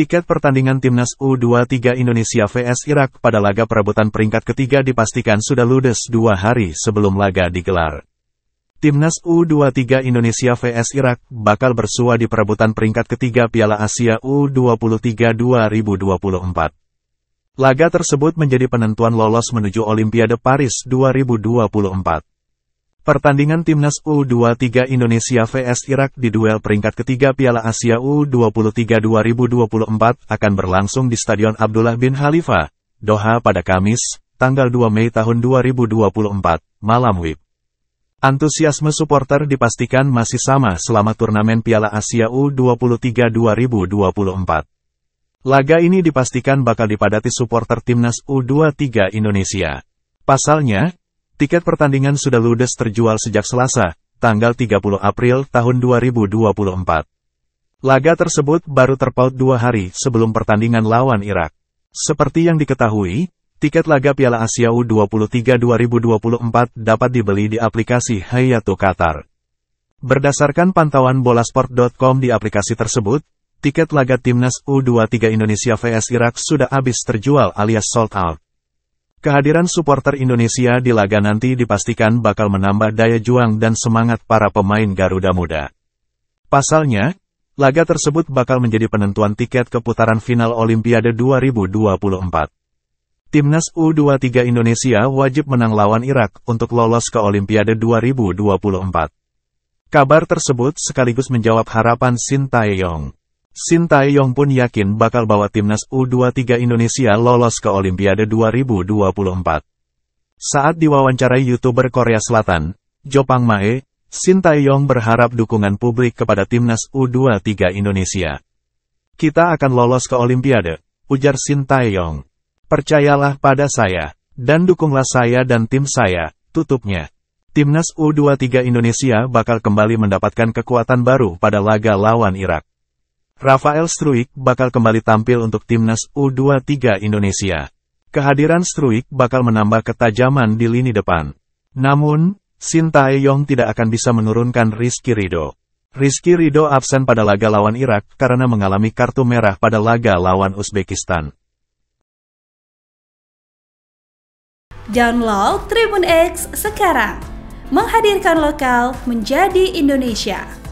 Tiket pertandingan Timnas U23 Indonesia vs Irak pada laga perebutan peringkat ketiga dipastikan sudah ludes dua hari sebelum laga digelar. Timnas U23 Indonesia vs Irak bakal bersua di perebutan peringkat ketiga Piala Asia U23 2024. Laga tersebut menjadi penentuan lolos menuju Olimpiade Paris 2024. Pertandingan Timnas U23 Indonesia vs Irak di duel peringkat ketiga Piala Asia U23 2024 akan berlangsung di Stadion Abdullah bin Khalifa, Doha pada Kamis, tanggal 2 Mei tahun 2024, malam WIB. Antusiasme supporter dipastikan masih sama selama turnamen Piala Asia U23 2024. Laga ini dipastikan bakal dipadati supporter Timnas U23 Indonesia. Pasalnya, Tiket pertandingan sudah ludes terjual sejak Selasa, tanggal 30 April tahun 2024. Laga tersebut baru terpaut dua hari sebelum pertandingan lawan Irak. Seperti yang diketahui, tiket laga Piala Asia U23 2024 dapat dibeli di aplikasi Hayatu Qatar. Berdasarkan pantauan bolasport.com di aplikasi tersebut, tiket laga Timnas U23 Indonesia vs Irak sudah habis terjual alias sold out. Kehadiran supporter Indonesia di laga nanti dipastikan bakal menambah daya juang dan semangat para pemain Garuda Muda. Pasalnya, laga tersebut bakal menjadi penentuan tiket ke putaran final Olimpiade 2024. Timnas U23 Indonesia wajib menang lawan Irak untuk lolos ke Olimpiade 2024. Kabar tersebut sekaligus menjawab harapan Shin Taeyong. Shin yong pun yakin bakal bawa timnas U23 Indonesia lolos ke Olimpiade 2024. Saat diwawancarai YouTuber Korea Selatan, Jopang Mae, Shin yong berharap dukungan publik kepada timnas U23 Indonesia. Kita akan lolos ke Olimpiade, ujar Shin yong Percayalah pada saya, dan dukunglah saya dan tim saya, tutupnya. Timnas U23 Indonesia bakal kembali mendapatkan kekuatan baru pada laga lawan Irak. Rafael Struik bakal kembali tampil untuk timnas U23 Indonesia. Kehadiran Struik bakal menambah ketajaman di lini depan. Namun, Sintayong tidak akan bisa menurunkan Rizky Rido. Rizky Rido absen pada laga lawan Irak karena mengalami kartu merah pada laga lawan Uzbekistan. Download Tribun X sekarang. Menghadirkan lokal menjadi Indonesia.